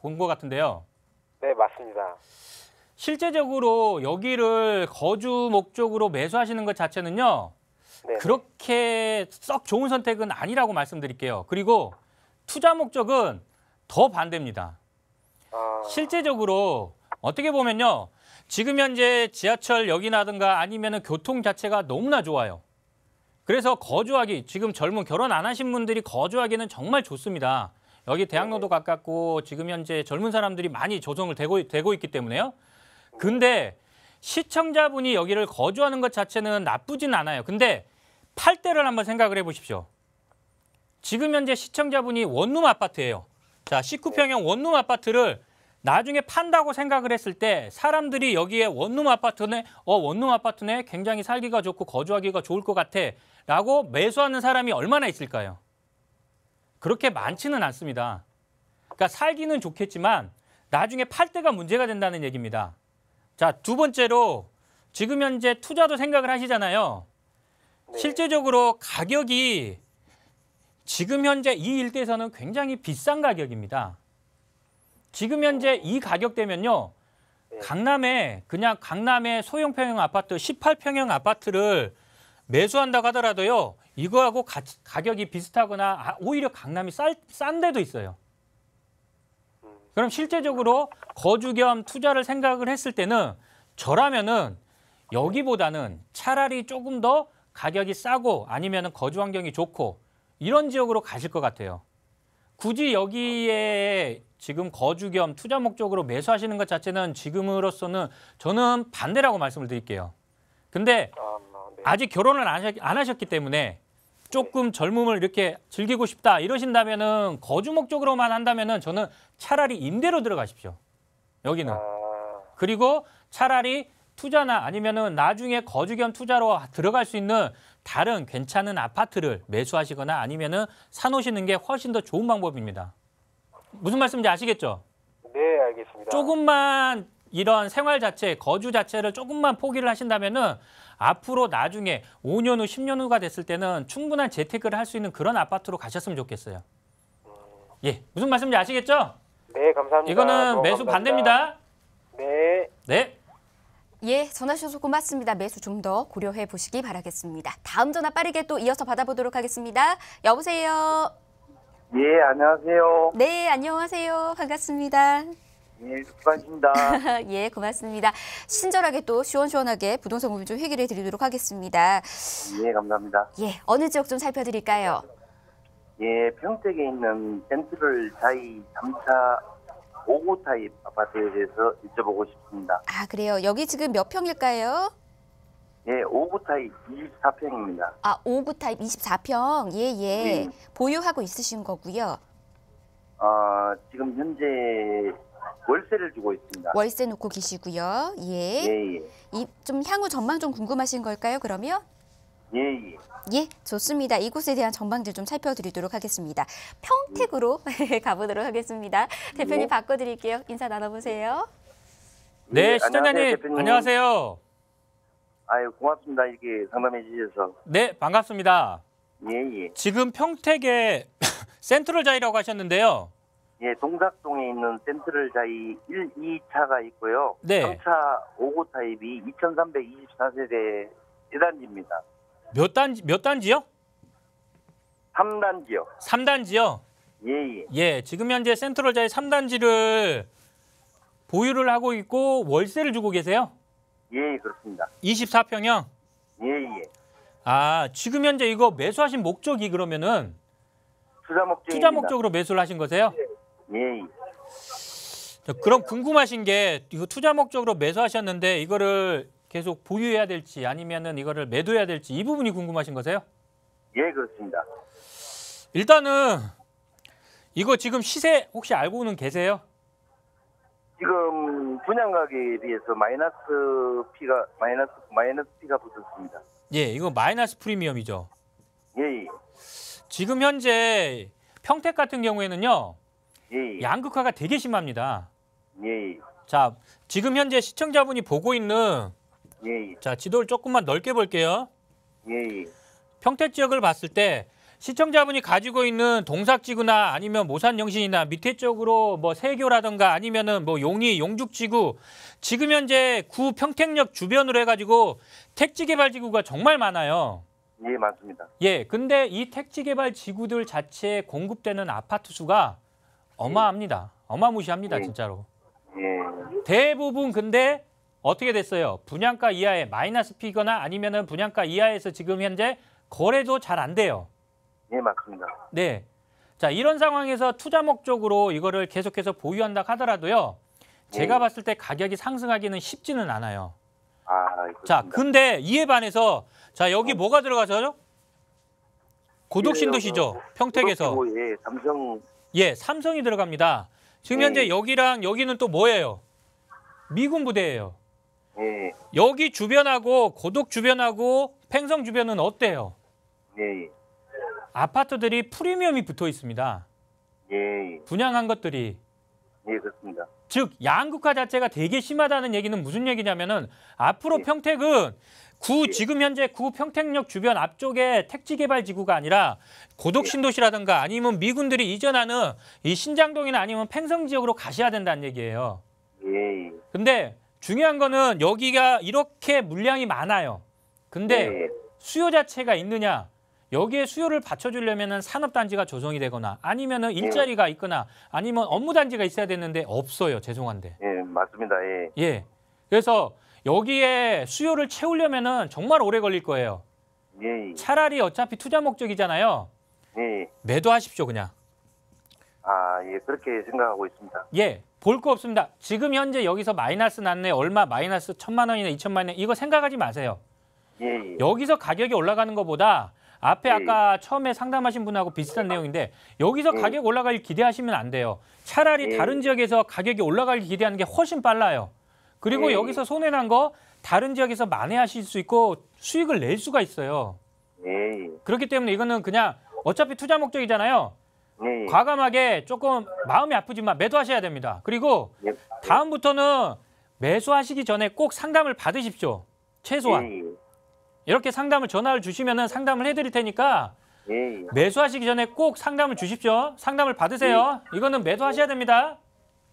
본거 같은데요. 네, 맞습니다. 실제적으로 여기를 거주 목적으로 매수하시는 것 자체는요. 네네. 네. 그렇게 썩 좋은 선택은 아니라고 말씀드릴게요. 그리고 투자 목적은 더 반대입니다. 아... 실제적으로 어떻게 보면요. 지금 현재 지하철역이라든가 아니면 교통 자체가 너무나 좋아요. 그래서 거주하기, 지금 젊은 결혼 안 하신 분들이 거주하기는 정말 좋습니다. 여기 대학로도 네. 가깝고 지금 현재 젊은 사람들이 많이 조성을 되고, 되고 있기 때문에요. 근데 시청자분이 여기를 거주하는 것 자체는 나쁘진 않아요. 근데 팔대를 한번 생각을 해보십시오. 지금 현재 시청자분이 원룸 아파트예요. 자, 19평형 원룸 아파트를 나중에 판다고 생각을 했을 때 사람들이 여기에 원룸 아파트네, 어, 원룸 아파트네 굉장히 살기가 좋고 거주하기가 좋을 것 같아 라고 매수하는 사람이 얼마나 있을까요? 그렇게 많지는 않습니다. 그러니까 살기는 좋겠지만 나중에 팔 때가 문제가 된다는 얘기입니다. 자, 두 번째로 지금 현재 투자도 생각을 하시잖아요. 네. 실제적으로 가격이 지금 현재 이 일대에서는 굉장히 비싼 가격입니다. 지금 현재 이 가격대면요. 네. 강남에 그냥 강남에 소형 평형 아파트 18평형 아파트를 매수한다고 하더라도요. 이거하고 가, 격이 비슷하거나 아, 오히려 강남이 쌀, 싼 데도 있어요. 그럼 실제적으로 거주 겸 투자를 생각을 했을 때는 저라면은 여기보다는 차라리 조금 더 가격이 싸고 아니면 거주 환경이 좋고 이런 지역으로 가실 것 같아요. 굳이 여기에 지금 거주 겸 투자 목적으로 매수하시는 것 자체는 지금으로서는 저는 반대라고 말씀을 드릴게요. 근데 아, 아, 네. 아직 결혼을 안 하셨기 때문에 조금 젊음을 이렇게 즐기고 싶다 이러신다면은 거주 목적으로만 한다면은 저는 차라리 임대로 들어가십시오. 여기는. 아. 그리고 차라리 투자나 아니면은 나중에 거주 겸 투자로 들어갈 수 있는 다른 괜찮은 아파트를 매수하시거나 아니면은 사놓으시는 게 훨씬 더 좋은 방법입니다. 무슨 말씀인지 아시겠죠? 네, 알겠습니다. 조금만 이런 생활 자체, 거주 자체를 조금만 포기를 하신다면은 앞으로 나중에 5년 후, 10년 후가 됐을 때는 충분한 재테크를 할 수 있는 그런 아파트로 가셨으면 좋겠어요. 예, 무슨 말씀인지 아시겠죠? 네, 감사합니다. 이거는 매수 감사합니다. 반대입니다. 네. 네. 예, 전화 주셔서 고맙습니다. 매수 좀 더 고려해 보시기 바라겠습니다. 다음 전화 빠르게 또 이어서 받아보도록 하겠습니다. 여보세요. 예, 안녕하세요. 네, 안녕하세요. 반갑습니다. 예, 수고하십니다. (laughs) 예, 고맙습니다. 친절하게 또 시원시원하게 부동산 고민 좀 해결해 드리도록 하겠습니다. 예, 감사합니다. 예, 어느 지역 좀 살펴드릴까요? 예, 평택에 있는 센트럴 자이 3차 5구 타입 아파트에 대해서 여쭤보고 싶습니다. 아, 그래요. 여기 지금 몇 평일까요? 예, 5구 타입 24평입니다. 아, 5구 타입 24평. 예, 예. 네. 보유하고 있으신 거고요. 아, 지금 현재 월세를 주고 있습니다. 월세 놓고 계시고요. 예. 예, 예. 이, 좀 향후 전망 좀 궁금하신 걸까요, 그러면? 예, 예. 예, 좋습니다. 이곳에 대한 전망들 좀 살펴드리도록 하겠습니다. 평택으로 (laughs) 가보도록 하겠습니다. 대표님 예. 바꿔드릴게요. 인사 나눠보세요. 네, 예, 시청자님 안녕하세요, 안녕하세요. 아유 고맙습니다. 이렇게 상담해 주셔서. 네, 반갑습니다. 예, 예. 지금 평택에 (laughs) 센트럴 자이라고 하셨는데요. 예, 동작동에 있는 센트럴 자이 1, 2차가 있고요. 네. 3차 5고 타입이 2324세대 해단지입니다. 몇 단지 몇 단지요? 3단지요. 3단지요? 예, 예. 예, 지금 현재 센트럴자의 3단지를 보유를 하고 있고 월세를 주고 계세요? 예, 그렇습니다. 24평형? 예, 예. 아, 지금 현재 이거 매수하신 목적이 그러면은 투자 목적 투자 목적으로 매수를 하신 거세요? 예. 예. 그럼 궁금하신 게 이거 투자 목적으로 매수하셨는데 이거를 계속 보유해야 될지 아니면은 이거를 매도해야 될지 이 부분이 궁금하신 거세요? 예, 그렇습니다. 일단은 이거 지금 시세 혹시 알고는 계세요? 지금 분양가격에 비해서 마이너스 피가 마이너스 마이너스 피가 붙었습니다. 예, 이거 마이너스 프리미엄이죠. 예, 예. 지금 현재 평택 같은 경우에는요. 예. 예. 양극화가 되게 심합니다. 예, 예. 자, 지금 현재 시청자분이 보고 있는 예, 예. 자, 지도를 조금만 넓게 볼게요. 예, 예. 평택 지역을 봤을 때 시청자분이 가지고 있는 동삭지구나 아니면 모산영신이나 밑에 쪽으로 뭐 세교라든가 아니면은 뭐 용이 용죽지구 지금 현재 구 평택역 주변으로 해가지고 택지개발지구가 정말 많아요. 예, 맞습니다. 예, 근데 이 택지개발지구들 자체에 공급되는 아파트 수가 어마합니다. 예. 어마무시합니다, 예. 진짜로. 예. 대부분 근데 어떻게 됐어요? 분양가 이하에 마이너스 피거나 아니면은 분양가 이하에서 지금 현재 거래도 잘 안 돼요. 예, 맞습니다. 네. 자, 이런 상황에서 투자 목적으로 이거를 계속해서 보유한다 하더라도요. 제가 예. 봤을 때 가격이 상승하기는 쉽지는 않아요. 아, 그렇습니다. 자, 근데 이에 반해서 자, 여기 네. 어. 뭐가 들어가서요? 고독신도시죠. 평택에서. 그렇죠. 예, 삼성. 예, 삼성이 들어갑니다. 지금 현재 여기랑 여기는 또 뭐예요? 미군 부대예요. 네. 여기 주변하고 고독 주변하고 팽성 주변은 어때요? 네. 아파트들이 프리미엄이 붙어 있습니다. 네. 분양한 것들이. 네, 그렇습니다. 즉 양극화 자체가 되게 심하다는 얘기는 무슨 얘기냐면은 앞으로 네. 평택은 구 네. 지금 현재 구 평택역 주변 앞쪽에 택지 개발 지구가 아니라 고독 네. 신도시라든가 아니면 미군들이 이전하는 이 신장동이나 아니면 팽성 지역으로 가셔야 된다는 얘기예요. 예. 근데 중요한 거는 여기가 이렇게 물량이 많아요. 근데 네. 수요 자체가 있느냐 여기에 수요를 받쳐주려면 산업단지가 조성이 되거나 아니면 네. 일자리가 있거나 아니면 업무단지가 있어야 되는데 없어요. 죄송한데. 예, 맞습니다. 예. 예. 그래서 여기에 수요를 채우려면 정말 오래 걸릴 거예요. 예. 차라리 어차피 투자 목적이잖아요. 예. 매도하십시오, 그냥. 아, 예, 그렇게 생각하고 있습니다. 예, 볼 거 없습니다. 지금 현재 여기서 마이너스 났네, 얼마 마이너스 천만 원이나 이천만 원, 이거 생각하지 마세요. 예, 예. 여기서 가격이 올라가는 것보다 앞에 예. 예. 아까 처음에 상담하신 분하고 비슷한 내용인데 여기서 예. 가격 올라갈 기대하시면 안 돼요. 차라리 예. 다른 지역에서 가격이 올라갈 기대하는 게 훨씬 빨라요. 그리고 여기서 손해난 거 다른 지역에서 만회하실 수 있고 수익을 낼 수가 있어요. 그렇기 때문에 이거는 그냥 어차피 투자 목적이잖아요. 예, 과감하게 조금 마음이 아프지만 매도하셔야 됩니다. 그리고 예, 다음부터는 매수하시기 전에 꼭 상담을 받으십시오. 최소한. 예, 예. 이렇게 상담을 전화를 주시면 상담을 해드릴 테니까 예. 매수하시기 전에 꼭 상담을 주십시오. 상담을 받으세요. 이거는 매도하셔야 됩니다.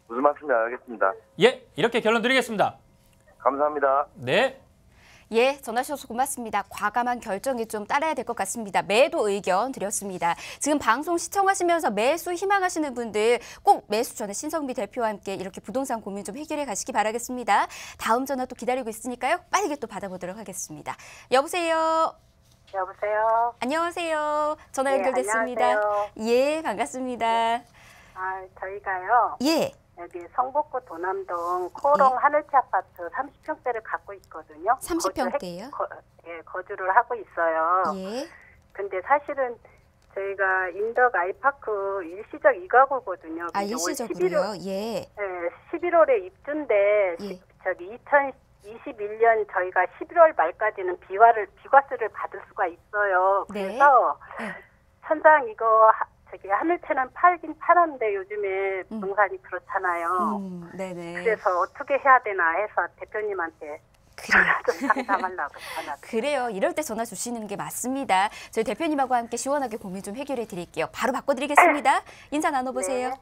무슨 말씀인지 알겠습니다. 예, 이렇게 결론 드리겠습니다. 감사합니다. 네. 예, 전화 주셔서 고맙습니다. 과감한 결정이 좀 따라야 될 것 같습니다. 매도 의견 드렸습니다. 지금 방송 시청하시면서 매수 희망하시는 분들 꼭 매수 전에 신성비 대표와 함께 이렇게 부동산 고민 좀 해결해 가시기 바라겠습니다. 다음 전화 또 기다리고 있으니까요. 빠르게 또 받아보도록 하겠습니다. 여보세요. 여보세요. 안녕하세요. 전화 예, 연결됐습니다. 네, 안녕하세요. 예, 반갑습니다. 예. 아, 저희가요. 예. 여기 성북구 도남동 코롱 네. 하늘채 아파트 30평대를 갖고 있거든요. 30평대요? 거주, 예, 거주를 하고 있어요. 예. 근데 사실은 저희가 인덕 아이파크 일시적 이가구거든요. 아, 일시적으로요? 월 예. 예, 11월에 입주인데 예. 저기 2021년 저희가 11월 말까지는 비과를 비과세를 받을 수가 있어요. 네. 그래서 네. 천상 이거 저기 하늘채는 팔긴 팔았는데 요즘에 음. 농산이 그렇잖아요. 음, 네네. 그래서 어떻게 해야 되나 해서 대표님한테 그래요. (laughs) (laughs) 그래요. 이럴 때 전화 주시는 게 맞습니다. 저희 대표님하고 함께 시원하게 고민 좀 해결해 드릴게요. 바로 바꿔드리겠습니다. (clears throat) 인사 나눠보세요. 네.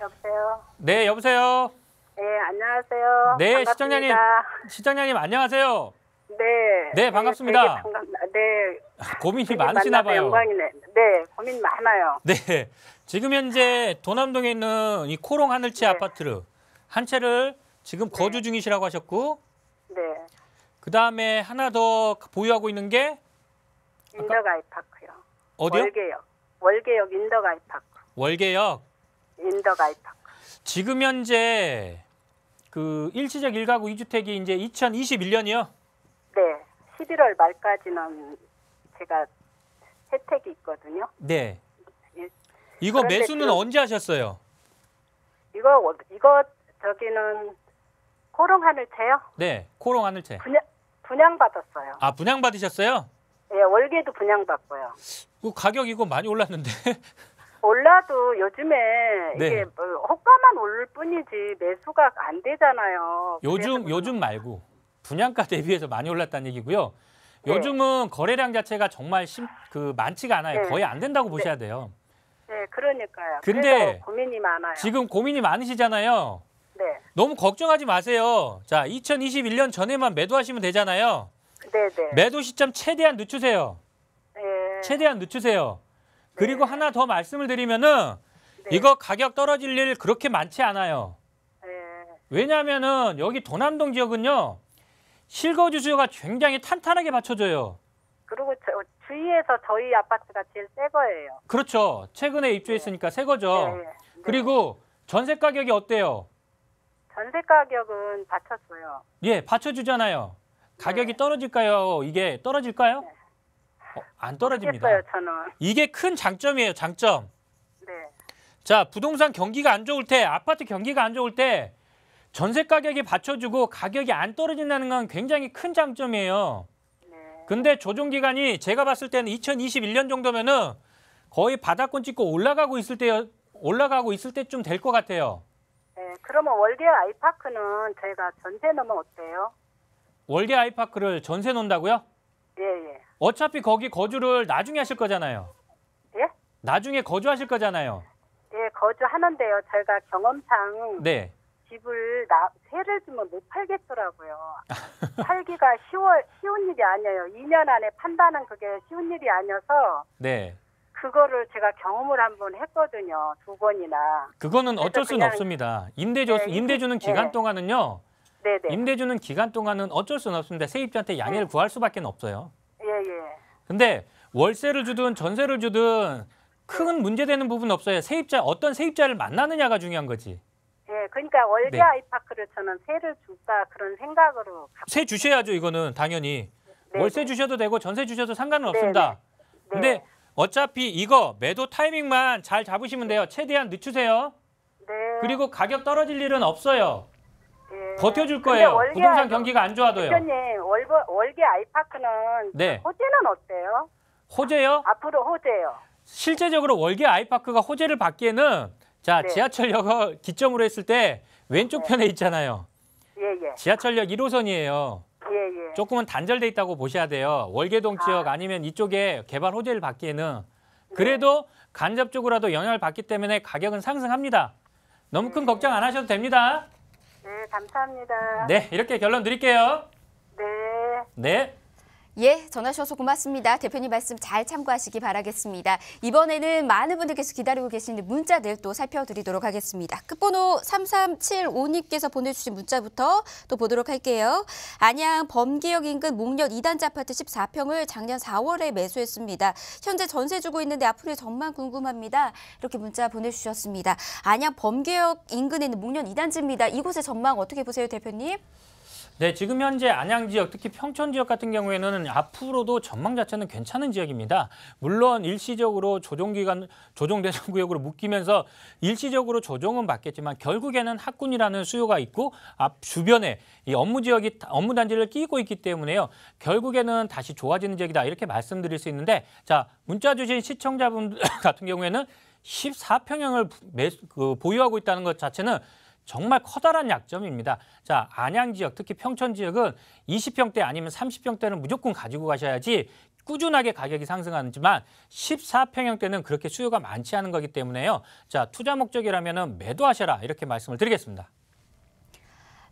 여보세요. 네, 여보세요. 네, 안녕하세요. 네, 반갑습니다. 시청자님, 시청자님 안녕하세요. 네. 네. 네, 반갑습니다. 네. 아, 고민이 많으시나 봐요. 영광이네. 네, 고민 많아요. 네. 지금 현재 도남동에 있는 이 코롱 하늘채 네. 아파트를 한 채를 지금 네. 거주 중이시라고 하셨고 네. 그다음에 하나 더 보유하고 있는 게 인덕아이파크요. 어디요? 월계역. 월계역 인덕아이파크. 월계역. 인덕아이파크. 지금 현재 그 일시적 일가구 이주택이 이제 2021년이요. 네. 11월 말까지는 제가 혜택이 있거든요. 네. 예. 이거 매수는 지 언제 하셨어요? 이거 이거 저기는 코롱 하늘채요? 네, 코롱 하늘채. 분양 분양 받았어요. 아 분양 받으셨어요? 예, 월계도 분양 받고요. 그 가격 이거 많이 올랐는데. (laughs) 올라도 요즘에 네. 이게 뭐 호가만 오를 뿐이지 매수가 안 되잖아요. 요즘 요즘 말고. 분양가 대비해서 많이 올랐다는 얘기고요. 네. 요즘은 거래량 자체가 정말 심, 그 많지가 않아요. 네. 거의 안 된다고 네. 보셔야 돼요. 네, 그러니까요. 근데 고민이 많아요. 지금 고민이 많으시잖아요. 네. 너무 걱정하지 마세요. 자, 2021년 전에만 매도하시면 되잖아요. 네, 네. 매도 시점 최대한 늦추세요. 네. 최대한 늦추세요. 네. 그리고 네. 하나 더 말씀을 드리면은 네. 이거 가격 떨어질 일 그렇게 많지 않아요. 네. 왜냐하면은 여기 도남동 지역은요. 실거주 수요가 굉장히 탄탄하게 받쳐줘요. 그리고 저, 주위에서 저희 아파트가 제일 새 거예요. 그렇죠. 최근에 입주했으니까 네. 새 거죠. 네, 네. 그리고 전세 가격이 어때요? 전세 가격은 받쳤어요. 예, 받쳐주잖아요. 가격이 네. 떨어질까요? 이게 떨어질까요? 네. 어, 안 떨어집니다. 모르겠어요, 저는. 이게 큰 장점이에요, 장점. 네. 자, 부동산 경기가 안 좋을 때, 아파트 경기가 안 좋을 때 전세 가격이 받쳐주고 가격이 안 떨어진다는 건 굉장히 큰 장점이에요. 네. 근데 조정 기간이 제가 봤을 때는 2021년 정도면은 거의 바닥권 찍고 올라가고 있을 때 올라가고 있을 때쯤 될 것 같아요. 네, 그러면 월계 아이파크는 저희가 전세 넣으면 어때요? 월계 아이파크를 전세 놓는다고요? 예, 예. 어차피 거기 거주를 나중에 하실 거잖아요. 예? 나중에 거주하실 거잖아요. 예, 거주하는데요. 저희가 경험상 네. 집을 나, 세를 주면 못 팔겠더라고요. (laughs) 팔기가 쉬워, 쉬운 일이 아니에요. 2년 안에 판다는 그게 쉬운 일이 아니어서. 네. 그거를 제가 경험을 한번 했거든요. 두 번이나. 그거는 어쩔 수는 없습니다. 임대주, 네, 임대주는 네. 기간 동안은요. 네, 네. 임대주는 기간 동안은 어쩔 수는 없습니다. 세입자한테 양해를 네. 구할 수밖에 없어요. 예, 예. 근데 월세를 주든 전세를 주든 큰 문제되는 부분 없어요. 세입자 어떤 세입자를 만나느냐가 중요한 거지. 그러니까 월계 아이파크를 네. 저는 세를 줄까 그런 생각으로 세 주셔야죠 이거는 당연히 네, 월세 네. 주셔도 되고 전세 주셔도 상관은 네, 없습니다. 근데 어차피 이거 매도 타이밍만 잘 잡으시면 돼요. 최대한 늦추세요. 네. 그리고 가격 떨어질 일은 없어요. 네. 버텨줄 거예요. 부동산 경기가 안 좋아도요. 대표님, 월, 계 아이파크는 네. 호재는 어때요? 호재요? 앞으로 호재요. 실제적으로 월계 아이파크가 호재를 받기에는 자, 네. 지하철역을 어, 기점으로 했을 때 왼쪽 네. 편에 있잖아요. 예, 예. 지하철역 1호선이에요. 예, 예. 조금은 단절돼 있다고 보셔야 돼요. 월계동 아. 지역 아니면 이쪽에 개발 호재를 받기에는 네. 그래도 네. 간접적으로라도 영향을 받기 때문에 가격은 상승합니다. 너무 큰 네. 걱정 안 하셔도 됩니다. 네, 감사합니다. 네, 이렇게 결론 드릴게요. 네. 네. 예, 전화 주셔서 고맙습니다. 대표님 말씀 잘 참고하시기 바라겠습니다. 이번에는 많은 분들께서 기다리고 계시는 문자들 또 살펴드리도록 하겠습니다. 끝번호 3375님께서 보내주신 문자부터 또 보도록 할게요. 안양 범기역 인근 목련 2단지 아파트 14평을 작년 4월에 매수했습니다. 현재 전세 주고 있는데 앞으로의 전망 궁금합니다. 이렇게 문자 보내주셨습니다. 안양 범기역 인근에 있는 목련 2단지입니다. 이곳의 전망 어떻게 보세요, 대표님? 네, 지금 현재 안양 지역, 특히 평촌 지역 같은 경우에는 앞으로도 전망 자체는 괜찮은 지역입니다. 물론 일시적으로 조정 기간, 조정 대상 (laughs) 구역으로 묶이면서 일시적으로 조정은 받겠지만 결국에는 학군이라는 수요가 있고 앞 주변에 이 업무 지역이 업무 단지를 끼고 있기 때문에요. 결국에는 다시 좋아지는 지역이다 이렇게 말씀드릴 수 있는데, 자 문자 주신 시청자분 (laughs) 같은 경우에는 14평형을 매, 그, 보유하고 있다는 것 자체는 정말 커다란 약점입니다. 자, 안양 지역, 특히 평천 지역은 20평대 아니면 30평대는 무조건 가지고 가셔야지 꾸준하게 가격이 상승하지만 14평형대는 그렇게 수요가 많지 않은 거기 때문에요. 자, 투자 목적이라면 매도하셔라 이렇게 말씀을 드리겠습니다.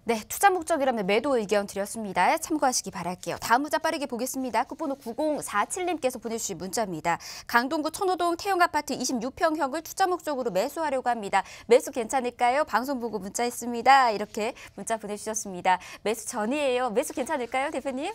네, 투자 목적이라면 매도 의견 드렸습니다. 참고하시기 바랄게요. 다음 문자 빠르게 보겠습니다. 끝번호 9047님께서 보내주신 문자입니다. 강동구 천호동 태용아파트 26평형을 투자 목적으로 매수하려고 합니다. 매수 괜찮을까요? 방송 보고 문자했습니다. 이렇게 문자 보내주셨습니다. 매수 전이에요. 매수 괜찮을까요, 대표님?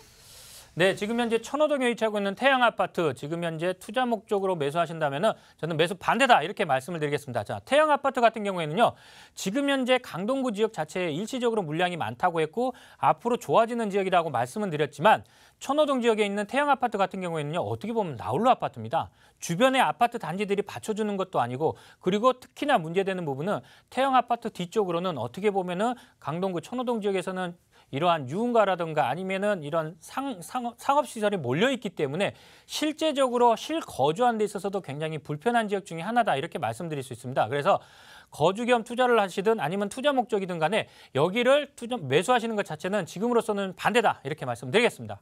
네, 지금 현재 천호동에 위치하고 있는 태양 아파트 지금 현재 투자 목적으로 매수하신다면은 저는 매수 반대다 이렇게 말씀을 드리겠습니다. 자, 태양 아파트 같은 경우에는요. 지금 현재 강동구 지역 자체에 일시적으로 물량이 많다고 했고 앞으로 좋아지는 지역이라고 말씀은 드렸지만 천호동 지역에 있는 태양 아파트 같은 경우에는요. 어떻게 보면 나홀로 아파트입니다. 주변의 아파트 단지들이 받쳐주는 것도 아니고 그리고 특히나 문제되는 부분은 태양 아파트 뒤쪽으로는 어떻게 보면은 강동구 천호동 지역에서는 이러한 유흥가라든가 아니면은 이런 상, 상, 상업시설이 몰려있기 때문에 실제적으로 실거주한데 있어서도 굉장히 불편한 지역 중에 하나다 이렇게 말씀드릴 수 있습니다. 그래서 거주 겸 투자를 하시든 아니면 투자 목적이든 간에 여기를 투자, 매수하시는 것 자체는 지금으로서는 반대다 이렇게 말씀드리겠습니다.